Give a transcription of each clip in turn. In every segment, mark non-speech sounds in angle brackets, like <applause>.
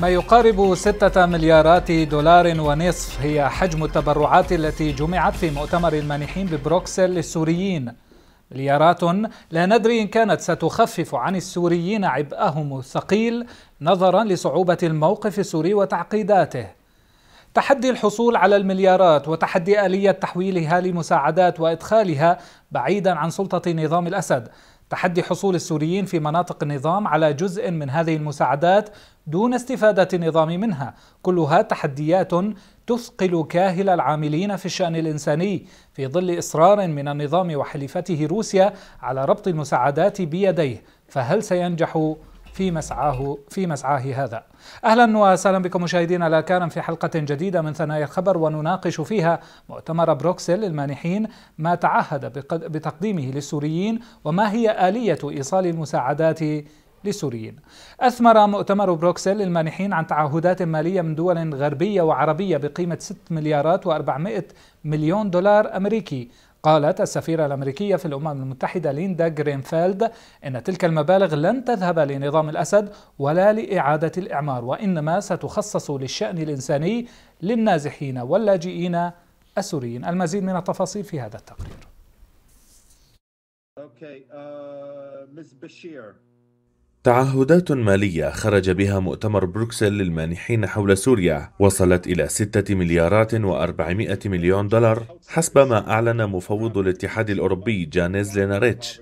ما يقارب ستة مليارات دولار ونصف هي حجم التبرعات التي جمعت في مؤتمر المانحين ببروكسل للسوريين مليارات لا ندري إن كانت ستخفف عن السوريين عبئهم الثقيل نظرا لصعوبة الموقف السوري وتعقيداته تحدي الحصول على المليارات وتحدي آلية تحويلها لمساعدات وإدخالها بعيدا عن سلطة نظام الأسد تحدي حصول السوريين في مناطق النظام على جزء من هذه المساعدات دون استفادة النظام منها كلها تحديات تثقل كاهل العاملين في الشأن الإنساني في ظل إصرار من النظام وحليفته روسيا على ربط المساعدات بيديه فهل سينجح في مسعاه في مسعاه هذا. اهلا وسهلا بكم مشاهدينا الاكارم في حلقه جديده من ثنايا الخبر ونناقش فيها مؤتمر بروكسل للمانحين ما تعهد بتقديمه للسوريين وما هي اليه ايصال المساعدات للسوريين. أثمر مؤتمر بروكسل للمانحين عن تعهدات مالية من دول غربية وعربية بقيمة 6 مليارات و400 مليون دولار أمريكي قالت السفيرة الأمريكية في الأمم المتحدة ليندا جرينفيلد إن تلك المبالغ لن تذهب لنظام الأسد ولا لإعادة الإعمار وإنما ستخصص للشأن الإنساني للنازحين واللاجئين السوريين المزيد من التفاصيل في هذا التقرير okay, uh, Ms. Bashir. تعهدات مالية خرج بها مؤتمر بروكسل للمانحين حول سوريا وصلت إلى 6 مليارات و400 مليون دولار حسب ما أعلن مفوض الاتحاد الأوروبي جانيز ليناريتش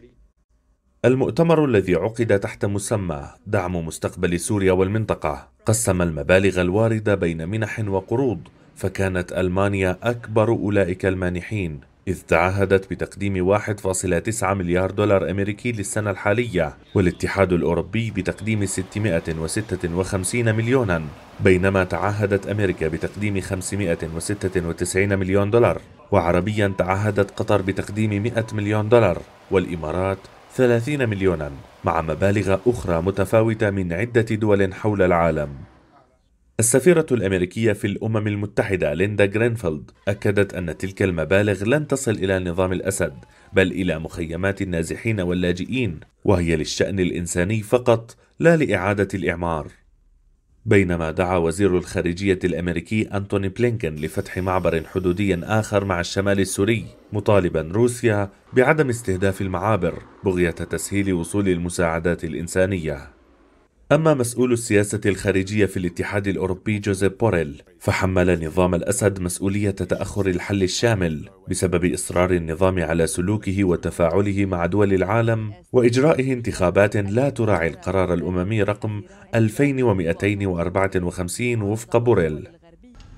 المؤتمر الذي عقد تحت مسمى دعم مستقبل سوريا والمنطقة قسم المبالغ الواردة بين منح وقروض فكانت ألمانيا أكبر أولئك المانحين إذ تعهدت بتقديم 1.9 مليار دولار أمريكي للسنة الحالية والاتحاد الأوروبي بتقديم 656 مليونا بينما تعهدت أمريكا بتقديم 596 مليون دولار وعربيا تعهدت قطر بتقديم 100 مليون دولار والإمارات 30 مليونا مع مبالغ أخرى متفاوتة من عدة دول حول العالم السفيرة الأمريكية في الأمم المتحدة ليندا جرينفيلد أكدت أن تلك المبالغ لن تصل إلى نظام الأسد بل إلى مخيمات النازحين واللاجئين وهي للشأن الإنساني فقط لا لإعادة الإعمار بينما دعا وزير الخارجية الأمريكي أنتوني بلينكن لفتح معبر حدودي آخر مع الشمال السوري مطالبا روسيا بعدم استهداف المعابر بغية تسهيل وصول المساعدات الإنسانية أما مسؤول السياسة الخارجية في الاتحاد الأوروبي جوزيف بوريل فحمل نظام الأسد مسؤولية تأخر الحل الشامل بسبب إصرار النظام على سلوكه وتفاعله مع دول العالم وإجرائه انتخابات لا تراعي القرار الأممي رقم 2254 وفق بوريل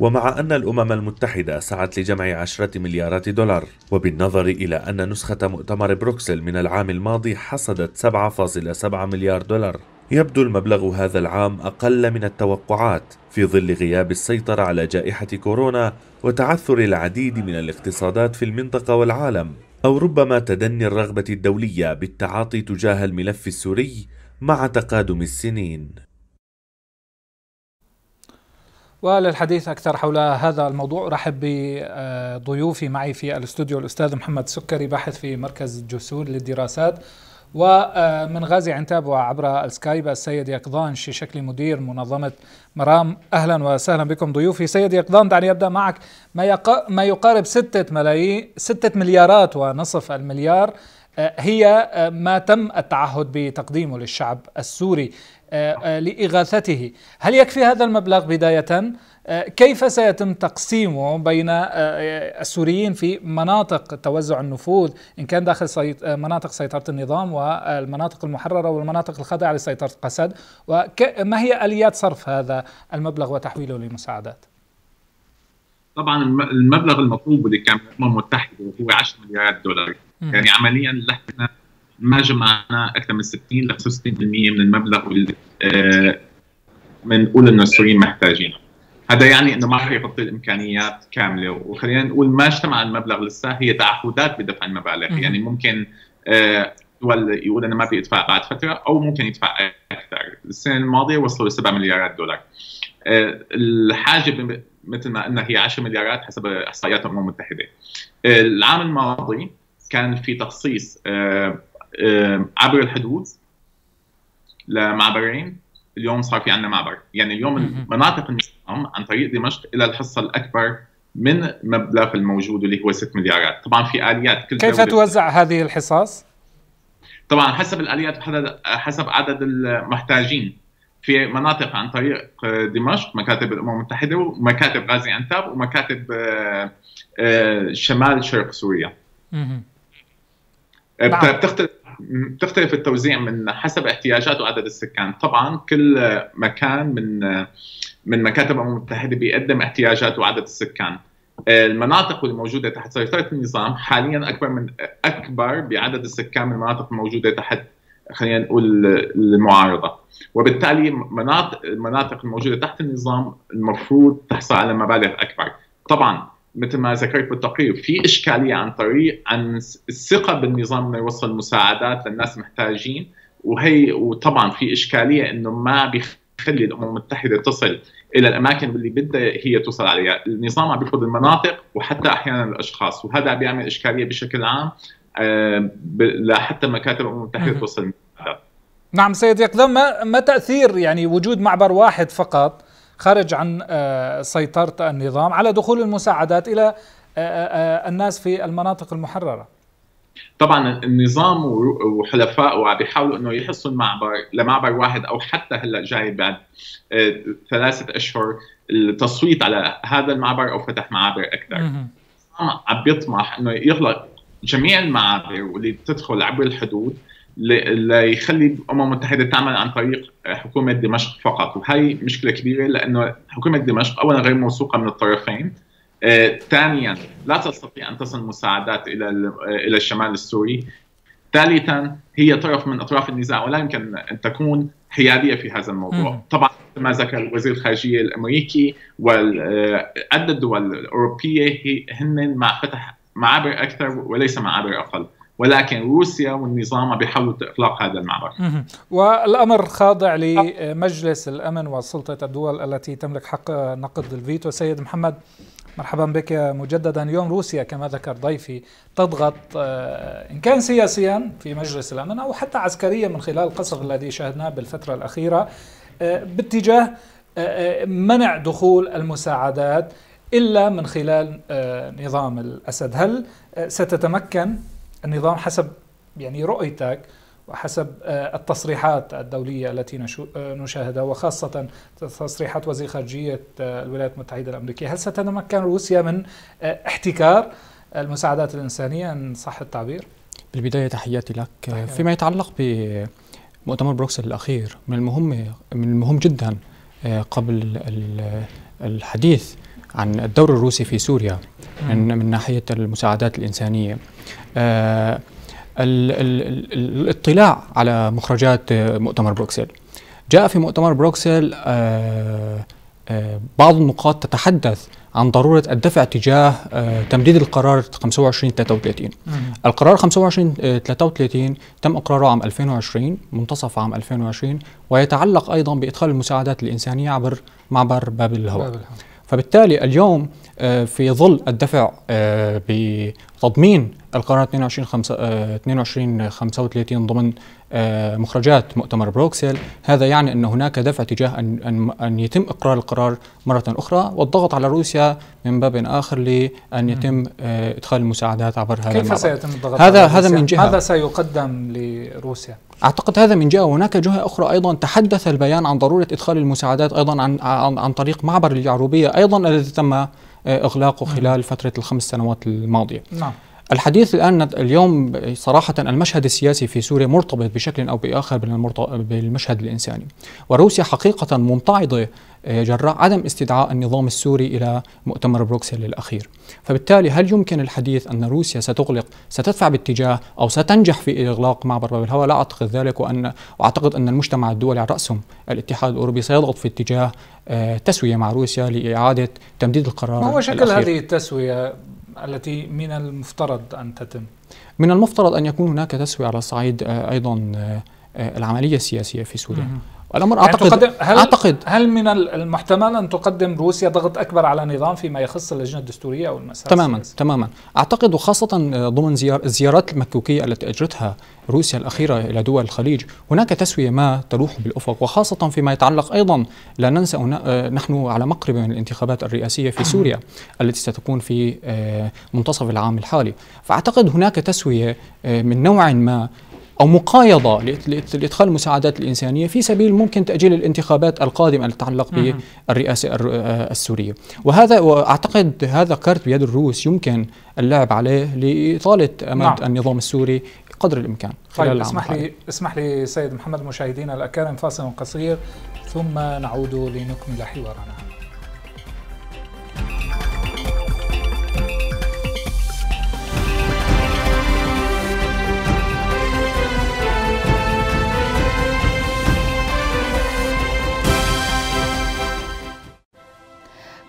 ومع أن الأمم المتحدة سعت لجمع عشرة مليارات دولار وبالنظر إلى أن نسخة مؤتمر بروكسل من العام الماضي حصدت 7.7 مليار دولار يبدو المبلغ هذا العام أقل من التوقعات في ظل غياب السيطرة على جائحة كورونا وتعثر العديد من الاقتصادات في المنطقة والعالم أو ربما تدني الرغبة الدولية بالتعاطي تجاه الملف السوري مع تقادم السنين وللحديث أكثر حول هذا الموضوع رحب بضيوفي معي في الاستوديو الأستاذ محمد سكري باحث في مركز جسور للدراسات ومن غازي عنتاب وعبر السكايب السيد يقظان شكلي مدير منظمة مرام أهلا وسهلا بكم ضيوفي سيد يقظان دعني أبدأ معك ما, يق... ما يقارب ستة ملايين ستة مليارات ونصف المليار آه، هي آه، ما تم التعهد بتقديمه للشعب السوري آه، لإغاثته هل يكفي هذا المبلغ بداية كيف سيتم تقسيمه بين آه، آه، السوريين في مناطق توزع النفوذ إن كان داخل آه، مناطق سيطرة النظام والمناطق المحررة والمناطق الخاضعة لسيطرة قسد وما هي آليات صرف هذا المبلغ وتحويله لمساعدات؟ طبعا المبلغ المطلوب للامم المتحده هو 10 مليارات دولار م. يعني عمليا نحن ما جمعنا اكثر من 60 ل 65% من المبلغ اللي بنقول انه السوريين محتاجينه هذا يعني انه ما رح يغطي الامكانيات كامله وخلينا نقول ما اجتمع المبلغ لسه هي تعهدات بدفع المبالغ يعني ممكن دول آه، يقول انا ما بدي ادفع بعد فتره او ممكن يدفع اكثر السنه الماضيه وصلوا ل 7 مليارات دولار آه، الحاجه مثل ما قلنا هي 10 مليارات حسب احصائيات الامم المتحده آه، العام الماضي كان في تخصيص عبر الحدود لمعبرين اليوم صار في عندنا معبر يعني اليوم مناطق النظام عن طريق دمشق الى الحصه الاكبر من مبلغ الموجود اللي هو 6 مليارات طبعا في اليات كل كيف توزع هذه الحصص طبعا حسب الاليات حسب عدد المحتاجين في مناطق عن طريق دمشق مكاتب الامم المتحده ومكاتب غازي عنتاب ومكاتب آه، آه، شمال شرق سوريا نعم. بتختلف بتختلف التوزيع من حسب احتياجات وعدد السكان طبعا كل مكان من من مكاتب الامم المتحده بيقدم احتياجات وعدد السكان المناطق الموجوده تحت سيطره النظام حاليا اكبر من اكبر بعدد السكان من المناطق الموجوده تحت خلينا نقول المعارضه وبالتالي مناطق المناطق الموجوده تحت النظام المفروض تحصل على مبالغ اكبر طبعا مثل ما ذكرت بالتقرير في اشكاليه عن طريق عن الثقه بالنظام انه يوصل مساعدات للناس محتاجين وهي وطبعا في اشكاليه انه ما بيخلي الامم المتحده تصل الى الاماكن اللي بدها هي توصل عليها، النظام عم بيفرض المناطق وحتى احيانا الاشخاص وهذا بيعمل اشكاليه بشكل عام آه، لحتى مكاتب الامم المتحده توصل نعم سيد يقظان ما تاثير يعني وجود معبر واحد فقط خارج عن آه، سيطرة النظام على دخول المساعدات إلى آه، آه، الناس في المناطق المحررة طبعا النظام وحلفائه عم بيحاولوا انه يحصوا المعبر لمعبر واحد او حتى هلا جاي بعد ثلاثه اشهر التصويت على هذا المعبر او فتح معابر اكثر. النظام عم بيطمح انه يغلق جميع المعابر واللي بتدخل عبر الحدود ليخلي الامم المتحده تعمل عن طريق حكومه دمشق فقط وهي مشكله كبيره لانه حكومه دمشق اولا غير موثوقه من الطرفين آه، ثانيا لا تستطيع ان تصل مساعدات الى آه، الى الشمال السوري ثالثا هي طرف من اطراف النزاع ولا يمكن ان تكون حياديه في هذا الموضوع طبعا ما ذكر وزير الخارجيه الامريكي وعدة آه، الدول الاوروبيه هن مع فتح معابر اكثر وليس معابر اقل ولكن روسيا والنظام بيحاولوا اطلاق هذا المعركه. والامر خاضع لمجلس الامن وسلطه الدول التي تملك حق نقد الفيتو، سيد محمد مرحبا بك مجددا اليوم روسيا كما ذكر ضيفي تضغط آه، ان كان سياسيا في مجلس الامن او حتى عسكريا من خلال القصف الذي شاهدناه بالفتره الاخيره آه، باتجاه آه، منع دخول المساعدات الا من خلال نظام الاسد، هل ستتمكن النظام حسب يعني رؤيتك وحسب آه، التصريحات الدولية التي آه، نشاهدها وخاصة تصريحات وزير خارجية آه، الولايات المتحدة الأمريكية هل ستتمكن روسيا من احتكار المساعدات الإنسانية إن صح التعبير؟ بالبداية تحياتي لك تحياتي. فيما يتعلق بمؤتمر بروكسل الأخير من المهم من المهم جدا قبل الحديث عن الدور الروسي في سوريا من, من ناحية المساعدات الإنسانية آه، الاطلاع على مخرجات مؤتمر بروكسل جاء في مؤتمر بروكسل آه، آه، بعض النقاط تتحدث عن ضرورة الدفع تجاه تمديد القرار 2533 القرار 2533 تم إقراره عام 2020 منتصف عام 2020 ويتعلق أيضا بإدخال المساعدات الإنسانية عبر معبر باب الهواء فبالتالي اليوم آه، في ظل الدفع آه، بتضمين القرار 22 22 35 ضمن آه، مخرجات مؤتمر بروكسل هذا يعني ان هناك دفع تجاه ان ان يتم اقرار القرار مره اخرى والضغط على روسيا من باب اخر لان يتم ادخال المساعدات عبر هذا كيف المعبر. سيتم الضغط هذا على روسيا؟ هذا من جهه هذا سيقدم لروسيا اعتقد هذا من جهه وهناك جهه اخرى ايضا تحدث البيان عن ضروره ادخال المساعدات ايضا عن عن, عن طريق معبر اليعروبيه ايضا الذي تم اغلاقه خلال فتره الخمس سنوات الماضيه نعم الحديث الآن اليوم صراحة المشهد السياسي في سوريا مرتبط بشكل أو بآخر بالمشهد الإنساني وروسيا حقيقة ممتعضة آه، جراء عدم استدعاء النظام السوري إلى مؤتمر بروكسل الأخير فبالتالي هل يمكن الحديث أن روسيا ستغلق ستدفع باتجاه أو ستنجح في إغلاق معبر باب الهوى لا أعتقد ذلك وأن وأعتقد أن المجتمع الدولي على رأسهم الاتحاد الأوروبي سيضغط في اتجاه آه، تسوية مع روسيا لإعادة تمديد القرار ما هو شكل الأخير. هذه التسوية التي من المفترض أن تتم من المفترض أن يكون هناك تسوية على صعيد آه، أيضا آه، آه، العملية السياسية في سوريا والامر يعني اعتقد هل اعتقد هل من المحتمل ان تقدم روسيا ضغط اكبر على نظام فيما يخص اللجنه الدستوريه او المسار تماما السياسي. تماما اعتقد وخاصه آه، ضمن زيار الزيارات المكوكيه التي اجرتها روسيا الاخيره الى دول الخليج هناك تسويه ما تلوح بالافق وخاصه فيما يتعلق ايضا لا ننسى آه، نحن على مقرب من الانتخابات الرئاسيه في <coughs> سوريا التي ستكون في آه، منتصف العام الحالي فاعتقد هناك تسويه من نوع ما أو مقايضة لإدخال المساعدات الإنسانية في سبيل ممكن تأجيل الانتخابات القادمة التي تتعلق بالرئاسة السورية وهذا وأعتقد هذا كارت بيد الروس يمكن اللعب عليه لإطالة أمد نعم. النظام السوري قدر الإمكان خلال طيب اسمح لي, اسمح لي سيد محمد مشاهدينا الأكارم فاصل قصير ثم نعود لنكمل حوارنا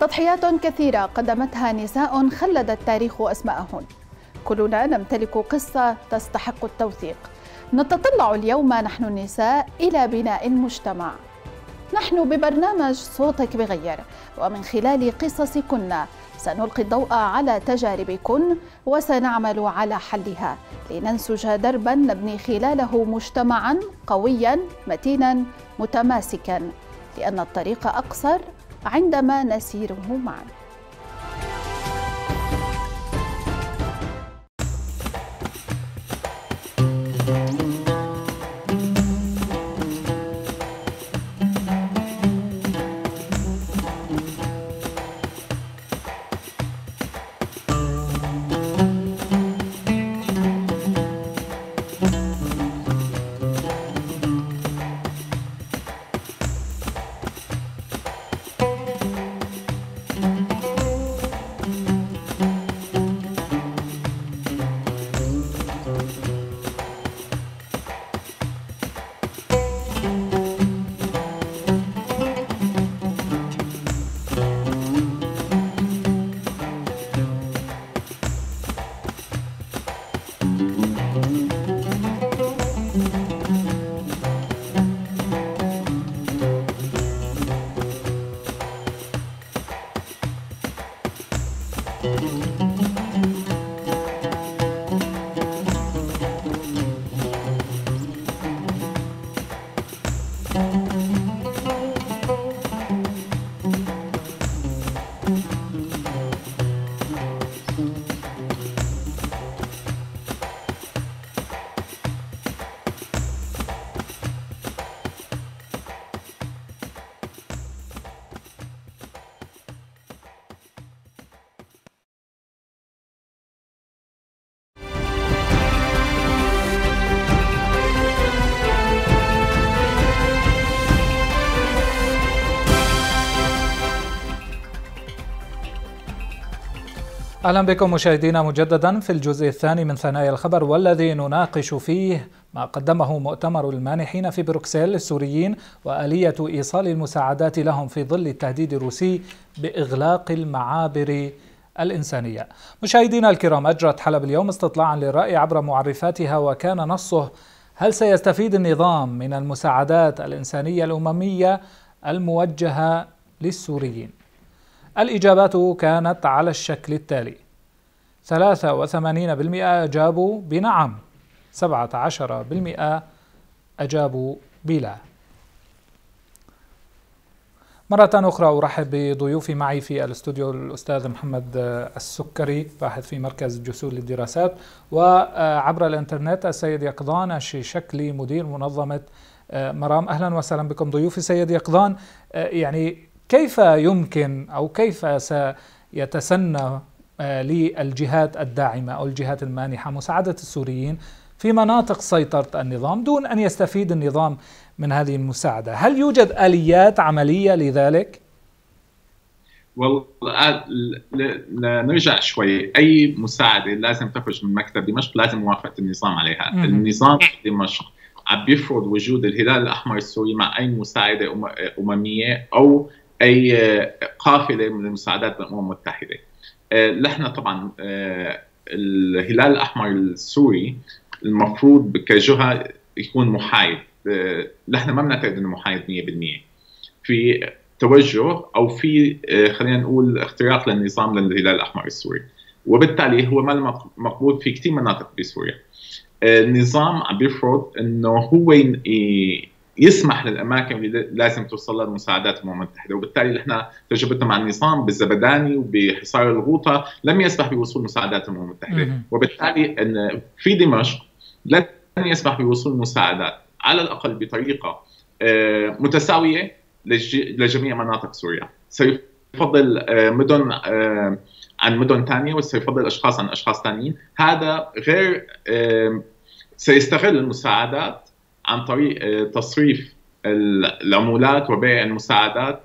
تضحيات كثيرة قدمتها نساء خلد التاريخ أسماءهن كلنا نمتلك قصة تستحق التوثيق نتطلع اليوم نحن النساء إلى بناء المجتمع نحن ببرنامج صوتك بغير ومن خلال قصصكن سنلقي الضوء على تجاربكن وسنعمل على حلها لننسج دربا نبني خلاله مجتمعا قويا متينا متماسكا لأن الطريق أقصر عندما نسيره معا اهلا بكم مشاهدينا مجددا في الجزء الثاني من ثنايا الخبر والذي نناقش فيه ما قدمه مؤتمر المانحين في بروكسل للسوريين واليه ايصال المساعدات لهم في ظل التهديد الروسي باغلاق المعابر الانسانيه. مشاهدينا الكرام اجرت حلب اليوم استطلاعا للراي عبر معرفاتها وكان نصه هل سيستفيد النظام من المساعدات الانسانيه الامميه الموجهه للسوريين؟ الإجابات كانت على الشكل التالي 83% أجابوا بنعم 17% أجابوا بلا مرة أخرى أرحب بضيوفي معي في الاستوديو الأستاذ محمد السكري باحث في مركز جسور للدراسات وعبر الإنترنت السيد يقظان الشيشكلي مدير منظمة آه، مرام أهلا وسهلا بكم ضيوفي سيد يقظان آه، يعني كيف يمكن أو كيف سيتسنى آه، للجهات الداعمة أو الجهات المانحة مساعدة السوريين في مناطق سيطرة النظام دون أن يستفيد النظام من هذه المساعدة هل يوجد آليات عملية لذلك؟ والله آه، نرجع شوي اي مساعده لازم تخرج من مكتب دمشق لازم موافقه النظام عليها مم. النظام دمشق عم بيفرض وجود الهلال الاحمر السوري مع اي مساعده امميه او اي آه، قافله من المساعدات من الامم المتحده. آه، نحن طبعا آه، الهلال الاحمر السوري المفروض كجهه يكون محايد نحن ما بنعتقد انه محايد 100% في توجه او في خلينا نقول اختراق للنظام للهلال الاحمر السوري وبالتالي هو ما مقبول في كثير مناطق بسوريا النظام عم بيفرض انه هو يسمح للاماكن اللي لازم توصل لها المساعدات الامم المتحده، وبالتالي نحن تجربتنا مع النظام بالزبداني وبحصار الغوطه لم يسمح بوصول مساعدات الامم المتحده، وبالتالي ان في دمشق لن يسمح بوصول مساعدات على الاقل بطريقه آه، متساويه لجميع مناطق سوريا، سيفضل آه، مدن آه، عن مدن ثانيه وسيفضل اشخاص عن اشخاص ثانيين، هذا غير سيستغل المساعدات عن طريق آه، تصريف العمولات وبيع المساعدات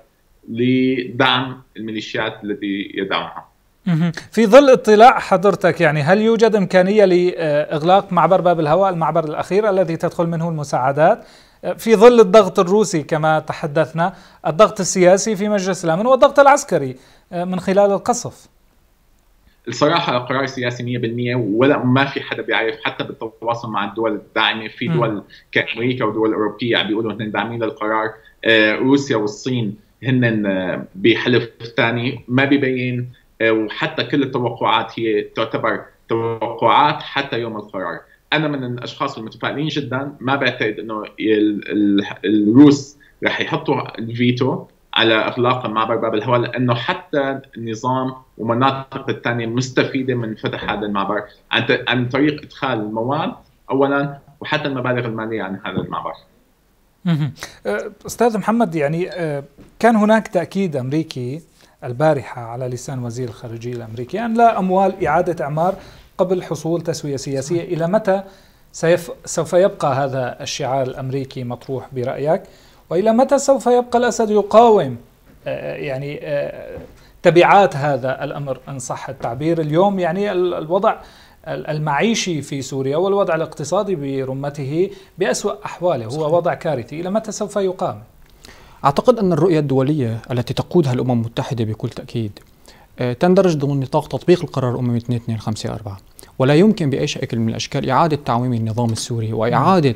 لدعم الميليشيات التي يدعمها في ظل اطلاع حضرتك يعني هل يوجد إمكانية لإغلاق معبر باب الهواء المعبر الأخير الذي تدخل منه المساعدات آه، في ظل الضغط الروسي كما تحدثنا الضغط السياسي في مجلس الأمن والضغط العسكري آه، من خلال القصف الصراحه قرار سياسي 100% ولا ما في حدا بيعرف حتى بالتواصل مع الدول الداعمه في دول كامريكا ودول اوروبيه عم بيقولوا هن داعمين للقرار آه، روسيا والصين هن آه، بحلف ثاني ما ببين آه، وحتى كل التوقعات هي تعتبر توقعات حتى يوم القرار انا من الاشخاص المتفائلين جدا ما بعتقد انه الروس رح يحطوا الفيتو على اغلاق معبر باب الهوى لانه حتى النظام ومناطق الثانيه مستفيده من فتح هذا المعبر عن طريق ادخال المواد اولا وحتى المبالغ الماليه عن هذا المعبر. أه، استاذ محمد يعني أه، كان هناك تاكيد امريكي البارحه على لسان وزير الخارجيه الامريكي ان لا اموال اعاده اعمار قبل حصول تسويه سياسيه الى متى سوف يبقى هذا الشعار الامريكي مطروح برايك؟ وإلى متى سوف يبقى الأسد يقاوم آه، آه، يعني آه، تبعات هذا الأمر إن صح التعبير اليوم يعني الوضع المعيشي في سوريا والوضع الاقتصادي برمته بأسوأ أحواله هو وضع كارثي إلى متى سوف يقام؟ أعتقد أن الرؤية الدولية التي تقودها الأمم المتحدة بكل تأكيد تندرج ضمن نطاق تطبيق القرار الأممي 2254 ولا يمكن بأي شكل من الأشكال إعادة تعويم النظام السوري وإعادة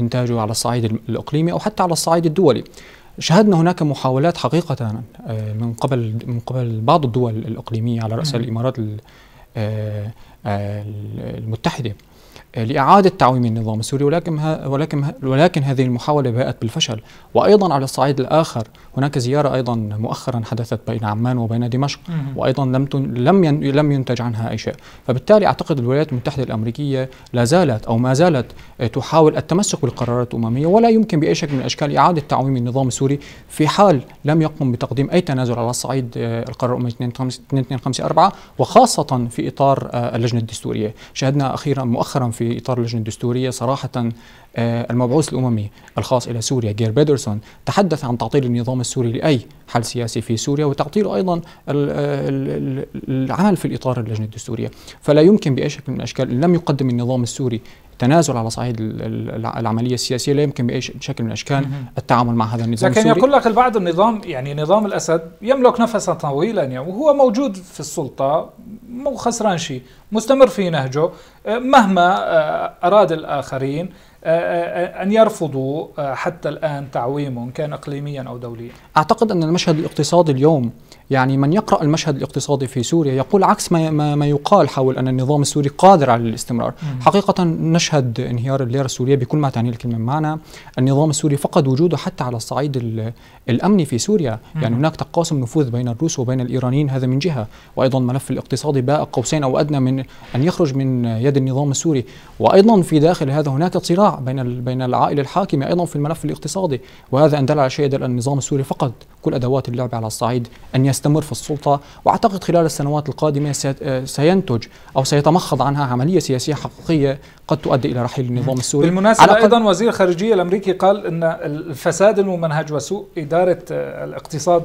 إنتاجه على الصعيد الإقليمي أو حتى على الصعيد الدولي شهدنا هناك محاولات حقيقة آه، من قبل من قبل بعض الدول الإقليمية على رأس الإمارات آه، آه، المتحدة لإعادة تعويم النظام السوري ولكن ولكن ولكن هذه المحاولة باءت بالفشل وأيضا على الصعيد الآخر هناك زيارة أيضا مؤخرا حدثت بين عمان وبين دمشق وأيضا لم لم لم ينتج عنها أي شيء فبالتالي أعتقد الولايات المتحدة الأمريكية لا زالت أو ما زالت تحاول التمسك بالقرارات الأممية ولا يمكن بأي شكل من الأشكال إعادة تعويم النظام السوري في حال لم يقم بتقديم أي تنازل على الصعيد آه، القرار الأممي 2254 وخاصة في إطار آه، اللجنة الدستورية شهدنا أخيرا مؤخرا في في اطار اللجنه الدستوريه صراحه آه، المبعوث الاممي الخاص الى سوريا جير بيدرسون تحدث عن تعطيل النظام السوري لاي حل سياسي في سوريا وتعطيله أيضا العمل في الإطار اللجنة الدستورية فلا يمكن بأي شكل من الأشكال لم يقدم النظام السوري تنازل على صعيد العمليه السياسيه لا يمكن باي شكل من الاشكال التعامل مع هذا النظام لكن السوري. يقول لك البعض النظام يعني نظام الاسد يملك نفسا طويلا يعني وهو موجود في السلطه مو خسران شيء مستمر في نهجه مهما آه، اراد الاخرين آه، آه، آه، أن يرفضوا حتى الآن تعويمهم كان إقليميا أو دوليا أعتقد أن المشهد الاقتصادي اليوم يعني من يقرأ المشهد الاقتصادي في سوريا يقول عكس ما, ما, يقال حول أن النظام السوري قادر على الاستمرار مم. حقيقة نشهد انهيار الليرة السورية بكل ما تعنيه الكلمة معنى النظام السوري فقد وجوده حتى على الصعيد الأمني في سوريا مم. يعني هناك تقاسم نفوذ بين الروس وبين الإيرانيين هذا من جهة وأيضا الملف الاقتصادي باء قوسين أو أدنى من أن يخرج من يد النظام السوري وأيضا في داخل هذا هناك صراع بين بين العائلة الحاكمة أيضا في الملف الاقتصادي وهذا أن دل على شيء دل أن النظام السوري فقد كل أدوات اللعب على الصعيد أن يستمر في السلطة وأعتقد خلال السنوات القادمة آه، سينتج أو سيتمخض عنها عملية سياسية حقيقية قد تؤدي إلى رحيل النظام السوري بالمناسبة أيضا وزير الخارجية الأمريكي قال أن الفساد الممنهج وسوء إدارة آه، الاقتصاد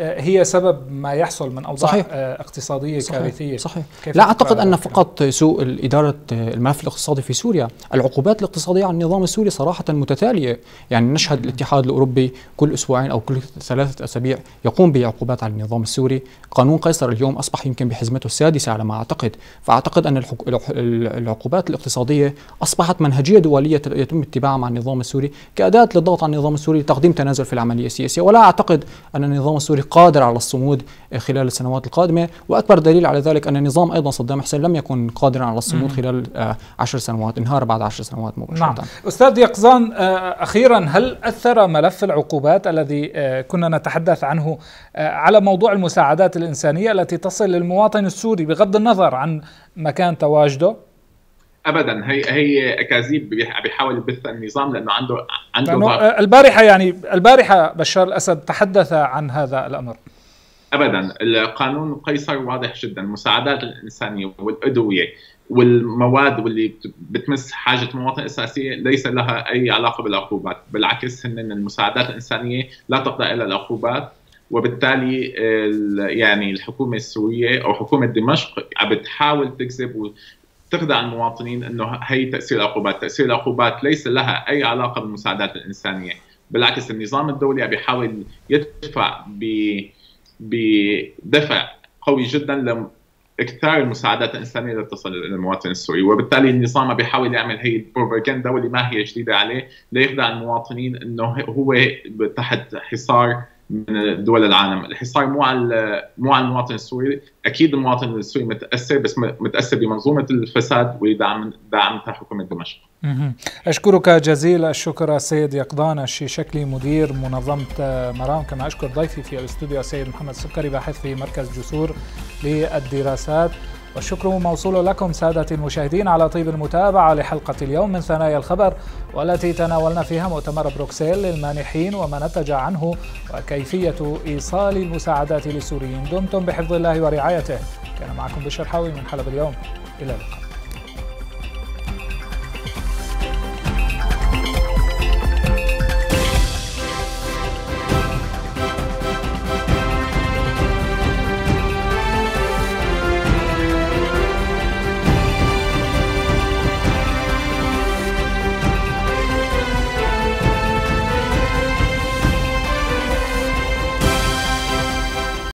آه، هي سبب ما يحصل من اوضاع صحيح. آه، اقتصاديه صحيح. كارثيه صحيح لا اعتقد ان فقط سوء اداره آه، الملف الاقتصادي في سوريا العقوبات الاقتصاديه على النظام السوري صراحه متتاليه يعني نشهد الاتحاد الاوروبي كل اسبوعين او كل ثلاثه اسابيع يقوم بعقوبات على النظام السوري قانون قيصر اليوم اصبح يمكن بحزمته السادسه على ما اعتقد فاعتقد ان العقوبات الاقتصاديه اصبحت منهجيه دوليه يتم اتباعها مع النظام السوري كاداه للضغط على النظام السوري لتقديم تنازل في العمليه السياسيه ولا اعتقد ان النظام السوري قادر على الصمود خلال السنوات القادمة وأكبر دليل على ذلك أن نظام أيضا صدام حسين لم يكن قادرا على الصمود خلال آه، عشر سنوات انهار بعد عشر سنوات مباشرة نعم. أستاذ يقظان آه، أخيرا هل أثر ملف العقوبات الذي آه، كنا نتحدث عنه على موضوع المساعدات الإنسانية التي تصل للمواطن السوري بغض النظر عن مكان تواجده ابدا هي هي اكاذيب بيحاول يبثها النظام لانه عنده عنده لأنه البارحه يعني البارحه بشار الاسد تحدث عن هذا الامر ابدا القانون قيصر واضح جدا المساعدات الانسانيه والادويه والمواد واللي بتمس حاجه مواطن اساسيه ليس لها اي علاقه بالعقوبات بالعكس هن المساعدات الانسانيه لا تقضى الى العقوبات وبالتالي يعني الحكومه السوريه او حكومه دمشق عم بتحاول تكذب تخدع المواطنين انه هي تاثير عقوبات، تاثير العقوبات ليس لها اي علاقه بالمساعدات الانسانيه، بالعكس النظام الدولي عم يحاول يدفع ب بدفع قوي جدا لاكثار المساعدات الانسانيه لتصل الى المواطن السوري، وبالتالي النظام بيحاول يعمل هي البروباغندا واللي ما هي جديده عليه ليخدع المواطنين انه هو تحت حصار من دول العالم، الحصار مو على مو على المواطن السوري، اكيد المواطن السوري متاثر بس متاثر بمنظومه الفساد ودعم دعمتها حكومه دمشق. اشكرك جزيل الشكر السيد يقظان الشيشكلي مدير منظمه آه، مرام كما اشكر ضيفي في الاستوديو السيد محمد سكري باحث في مركز جسور للدراسات. والشكر موصول لكم سادة المشاهدين على طيب المتابعة لحلقة اليوم من ثنايا الخبر والتي تناولنا فيها مؤتمر بروكسل للمانحين وما نتج عنه وكيفية إيصال المساعدات للسوريين دمتم بحفظ الله ورعايته كان معكم بشر حاوي من حلب اليوم إلى اللقاء